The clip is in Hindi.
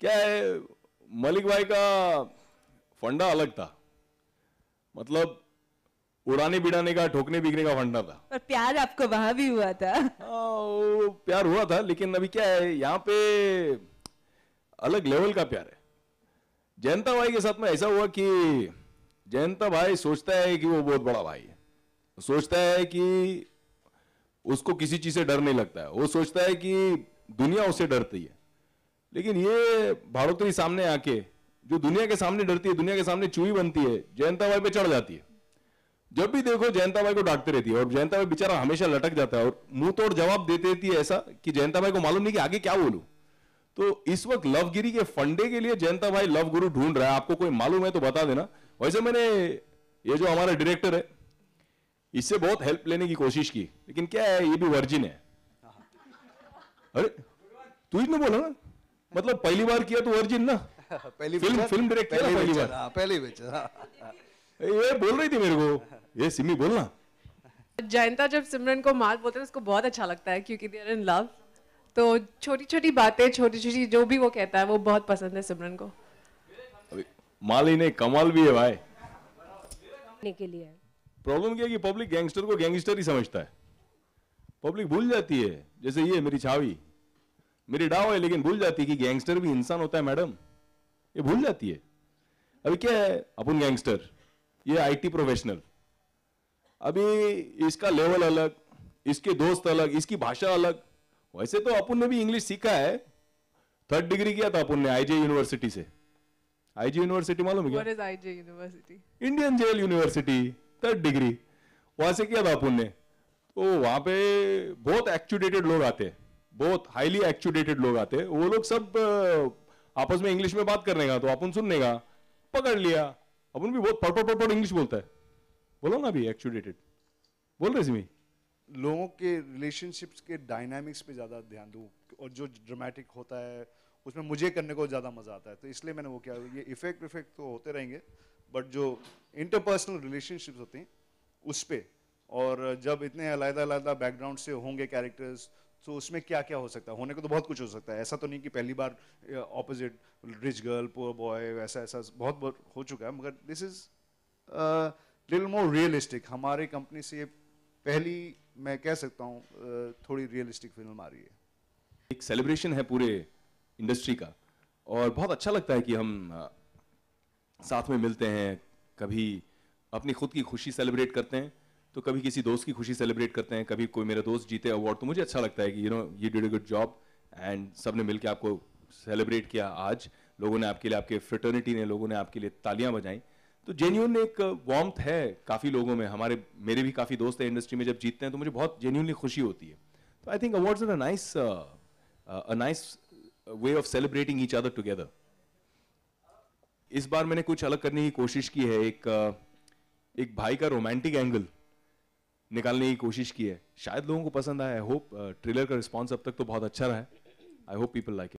क्या है मलिक भाई का फंडा अलग था मतलब उड़ाने बिड़ाने का ठोकने बिकने का फंडा था पर प्यार आपको वहां भी हुआ था आ, हाँ, प्यार हुआ था लेकिन अभी क्या है यहाँ पे अलग लेवल का प्यार है जयंता भाई के साथ में ऐसा हुआ कि जयंता भाई सोचता है कि वो बहुत बड़ा भाई है सोचता है कि उसको किसी चीज से डर नहीं लगता है वो सोचता है कि दुनिया उससे डरती है लेकिन ये भाड़ोतरी सामने आके जो दुनिया के सामने डरती है दुनिया के सामने चूही बनती है जयंता भाई पे चढ़ जाती है जब भी देखो जयंता भाई को डांटते रहती है और जयंता भाई बेचारा हमेशा लटक जाता है और मुंह तोड़ जवाब देते रहती है ऐसा कि जयंता भाई को मालूम नहीं कि आगे क्या बोलू तो इस वक्त लवगिरी के फंडे के लिए जयंता भाई लव गुरु ढूंढ रहा है आपको कोई मालूम है तो बता देना वैसे मैंने ये जो हमारा डायरेक्टर है इससे बहुत हेल्प लेने की कोशिश की लेकिन क्या है ये भी वर्जिन है अरे तू ही तो बोला ना मतलब पहली बार किया तो वर्जिन ना पहली फिल्म फिल्म डायरेक्ट किया पहली बार पहली पिक्चर हाँ, हाँ। ये बोल रही थी मेरे को ये सिमी बोलना जयंता जब सिमरन को मार बोलते हैं उसको बहुत अच्छा लगता है क्योंकि दे आर इन लव तो छोटी छोटी बातें छोटी छोटी जो भी वो कहता है वो बहुत पसंद है सिमरन को माली ने कमाल भी है भाई के लिए प्रॉब्लम क्या कि पब्लिक गैंगस्टर को गैंगस्टर ही समझता है पब्लिक भूल जाती है जैसे ये मेरी छावी मेरी डाव है लेकिन भूल जाती है कि गैंगस्टर भी इंसान होता है मैडम ये भूल जाती है अभी क्या है अपन गैंगस्टर ये आईटी प्रोफेशनल अभी इसका लेवल अलग इसके दोस्त अलग इसकी भाषा अलग वैसे तो अपन ने भी इंग्लिश सीखा है थर्ड डिग्री किया था अपन ने आईजे यूनिवर्सिटी से आईजे यूनिवर्सिटी मालूम है क्या university Indian jail university third degree वहां से किया था अपन ने तो वहां पे बहुत एक्चुडेटेड लोग आते हैं बहुत हाईली एक्चुडेटेड लोग आते वो लोग सब आपस में इंग्लिश में बात करने का तो अपन सुनने का पकड़ लिया अपन भी बहुत पड़पड़ पड़पड़ इंग्लिश बोलता है बोलो ना अभी एक्चुडेटेड बोल रहे इसमें लोगों के रिलेशनशिप्स के डायनामिक्स पे ज़्यादा ध्यान दूँ और जो ड्रामेटिक होता है उसमें मुझे करने को ज़्यादा मज़ा आता है तो इसलिए मैंने वो किया ये इफेक्ट इफेक्ट तो होते रहेंगे बट जो इंटरपर्सनल रिलेशनशिप्स होते हैं उस पर और जब इतने अलग अलग बैकग्राउंड से होंगे कैरेक्टर्स सो तो so, उसमें क्या क्या हो सकता है होने को तो बहुत कुछ हो सकता है ऐसा तो नहीं कि पहली बार opposite rich girl poor boy वैसा ऐसा बहुत बहुत हो चुका है मगर दिस इज लिल मोर रियलिस्टिक हमारे कंपनी से पहली मैं कह सकता हूँ uh, थोड़ी रियलिस्टिक फिल्म आ रही है एक सेलिब्रेशन है पूरे इंडस्ट्री का और बहुत अच्छा लगता है कि हम साथ में मिलते हैं कभी अपनी खुद की खुशी सेलिब्रेट करते हैं तो कभी किसी दोस्त की खुशी सेलिब्रेट करते हैं कभी कोई मेरा दोस्त जीते अवार्ड तो मुझे अच्छा लगता है कि you know you did a good job and सब ने मिलकर आपको सेलिब्रेट किया आज लोगों ने आपके लिए आपके फ्रटर्निटी ने लोगों ने आपके लिए तालियां बजाई तो जेन्यून एक वार्म्थ है काफ़ी लोगों में हमारे मेरे भी काफ़ी दोस्त हैं इंडस्ट्री में जब जीतते हैं तो मुझे बहुत जेन्यूनली खुशी होती है तो I think awards are a nice a nice way of celebrating each other together इस बार मैंने कुछ अलग करने की कोशिश की है एक एक भाई का रोमांटिक एंगल निकालने की कोशिश की है शायद लोगों को पसंद आया होप ट्रेलर uh, का रिस्पॉन्स अब तक तो बहुत अच्छा रहा है आई होप पीपल लाइक